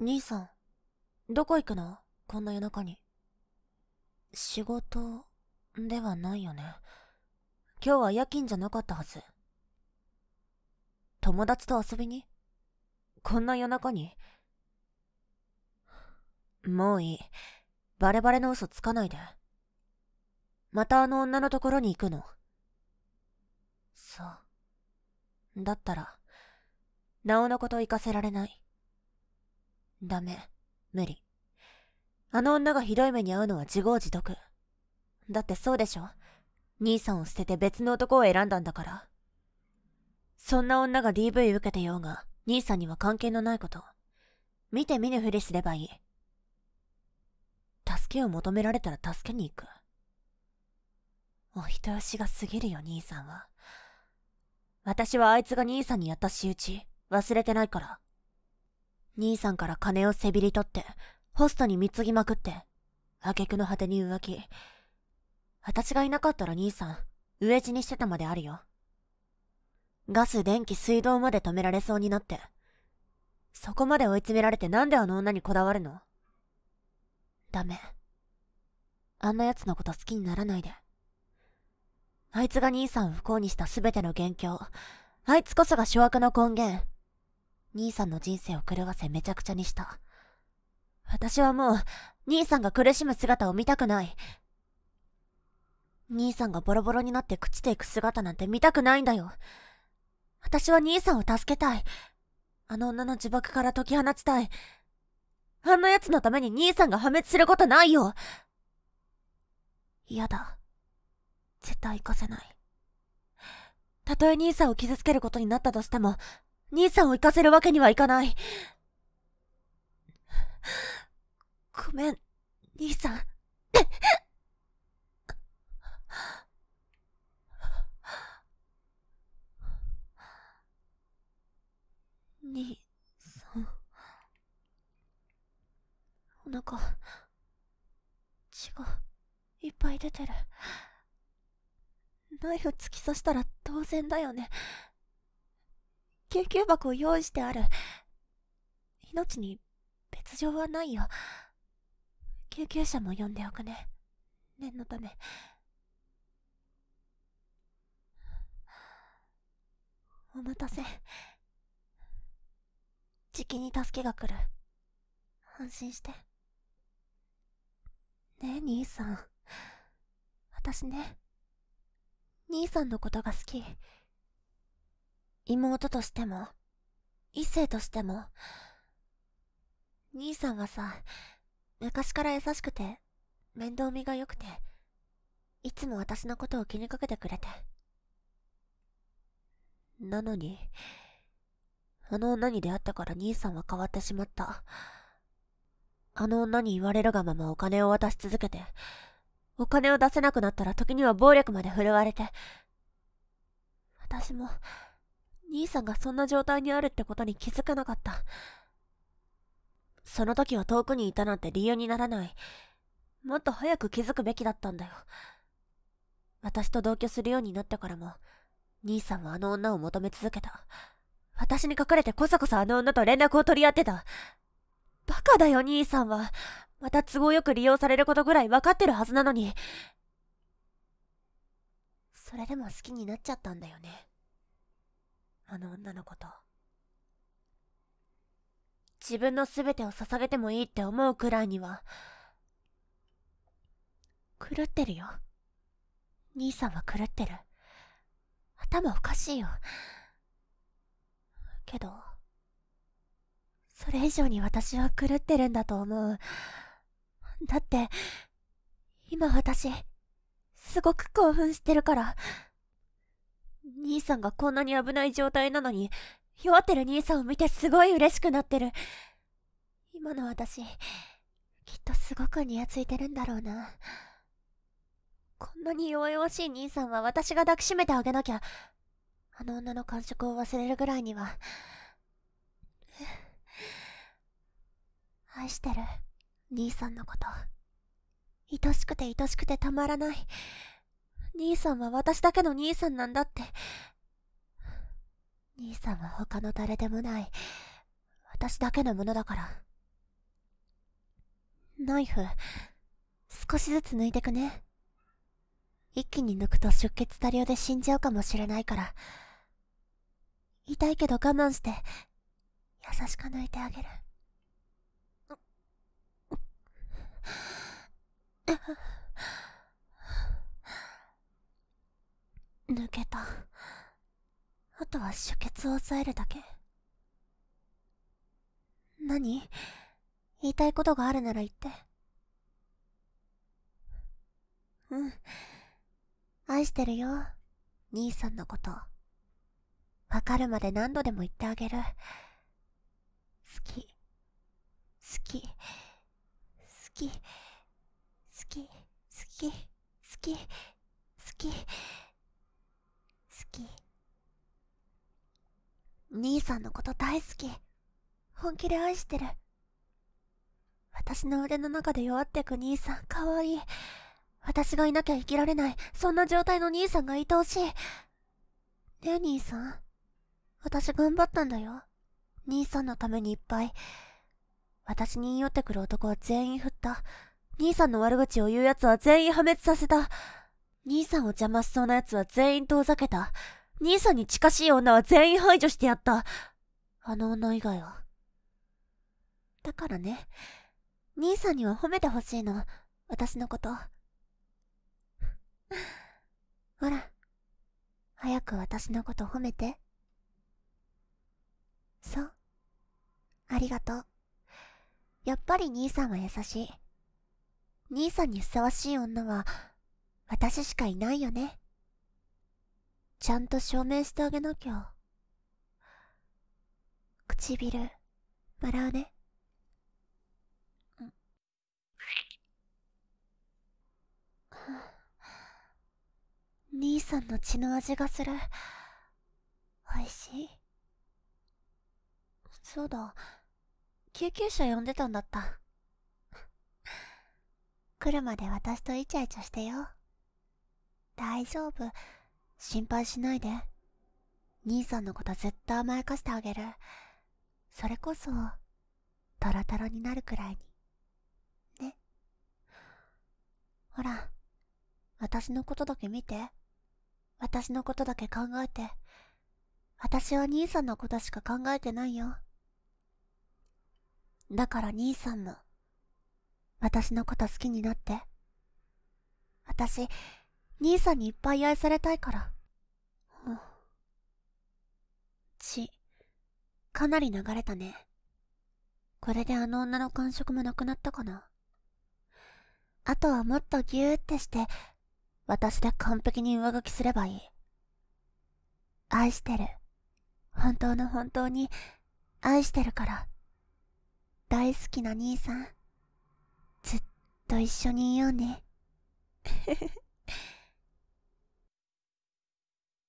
兄さん、どこ行くのこんな夜中に。仕事、ではないよね。今日は夜勤じゃなかったはず。友達と遊びにこんな夜中にもういい。バレバレの嘘つかないで。またあの女のところに行くの。そう。だったら、なおのこと行かせられない。ダメ。無理。あの女がひどい目に遭うのは自業自得。だってそうでしょ兄さんを捨てて別の男を選んだんだから。そんな女が DV 受けてようが、兄さんには関係のないこと。見て見ぬふりすればいい。助けを求められたら助けに行く。お人よしが過ぎるよ、兄さんは。私はあいつが兄さんにやった仕打ち、忘れてないから。兄さんから金をせびり取って、ホストに貢ぎまくって、挙句の果てに浮気。私がいなかったら兄さん、飢え死にしてたまであるよ。ガス、電気、水道まで止められそうになって。そこまで追い詰められてなんであの女にこだわるのダメ。あんな奴のこと好きにならないで。あいつが兄さんを不幸にした全ての元凶。あいつこそが諸悪の根源。兄さんの人生を狂わせめちゃくちゃにした。私はもう、兄さんが苦しむ姿を見たくない。兄さんがボロボロになって朽ちていく姿なんて見たくないんだよ。私は兄さんを助けたい。あの女の呪縛から解き放ちたい。あんな奴のために兄さんが破滅することないよ嫌だ。絶対行かせない。たとえ兄さんを傷つけることになったとしても、兄さんを行かせるわけにはいかない。ごめん、兄さん。兄さん。お腹、血がいっぱい出てる。ナイフ突き刺したら当然だよね。救急箱を用意してある命に別状はないよ救急車も呼んでおくね念のためお待たせじきに助けが来る安心してねえ兄さん私ね兄さんのことが好き妹としても、異性としても、兄さんはさ、昔から優しくて、面倒見が良くて、いつも私のことを気にかけてくれて。なのに、あの女に出会ったから兄さんは変わってしまった。あの女に言われるがままお金を渡し続けて、お金を出せなくなったら時には暴力まで振るわれて、私も、兄さんがそんな状態にあるってことに気づかなかった。その時は遠くにいたなんて理由にならない。もっと早く気づくべきだったんだよ。私と同居するようになってからも、兄さんはあの女を求め続けた。私に隠れてこそこそあの女と連絡を取り合ってた。バカだよ、兄さんは。また都合よく利用されることぐらい分かってるはずなのに。それでも好きになっちゃったんだよね。あの女の子と。自分の全てを捧げてもいいって思うくらいには、狂ってるよ。兄さんは狂ってる。頭おかしいよ。けど、それ以上に私は狂ってるんだと思う。だって、今私、すごく興奮してるから。兄さんがこんなに危ない状態なのに、弱ってる兄さんを見てすごい嬉しくなってる。今の私、きっとすごくニヤついてるんだろうな。こんなに弱々しい兄さんは私が抱きしめてあげなきゃ、あの女の感触を忘れるぐらいには。愛してる、兄さんのこと。愛しくて愛しくてたまらない。兄さんは私だけの兄さんなんだって。兄さんは他の誰でもない。私だけのものだから。ナイフ、少しずつ抜いてくね。一気に抜くと出血多量で死んじゃうかもしれないから。痛いけど我慢して、優しく抜いてあげる。抜けたあとは出血を抑えるだけ何言いたいことがあるなら言ってうん愛してるよ兄さんのことわかるまで何度でも言ってあげる好き好き好き好き好き好き好き好き兄さんのこと大好き。本気で愛してる。私の腕の中で弱ってく兄さん、かわいい。私がいなきゃ生きられない、そんな状態の兄さんが愛おしい。ねえ、兄さん。私頑張ったんだよ。兄さんのためにいっぱい。私に言い寄ってくる男は全員振った。兄さんの悪口を言う奴は全員破滅させた。兄さんを邪魔しそうな奴は全員遠ざけた。兄さんに近しい女は全員排除してやった。あの女以外は。だからね、兄さんには褒めてほしいの。私のこと。ほら、早く私のこと褒めて。そう。ありがとう。やっぱり兄さんは優しい。兄さんにふさわしい女は、私しかいないよね。ちゃんと証明してあげなきゃ唇笑うね兄さんの血の味がする美味しいそうだ救急車呼んでたんだった来るまで私とイチャイチャしてよ大丈夫心配しないで兄さんのこと絶対甘やかしてあげるそれこそトラトラになるくらいにねほら私のことだけ見て私のことだけ考えて私は兄さんのことしか考えてないよだから兄さんも私のこと好きになって私兄さんにいっぱい愛されたいからかなり流れたね。これであの女の感触もなくなったかな。あとはもっとぎゅーってして、私で完璧に上書きすればいい。愛してる。本当の本当に、愛してるから。大好きな兄さん。ずっと一緒にいようね。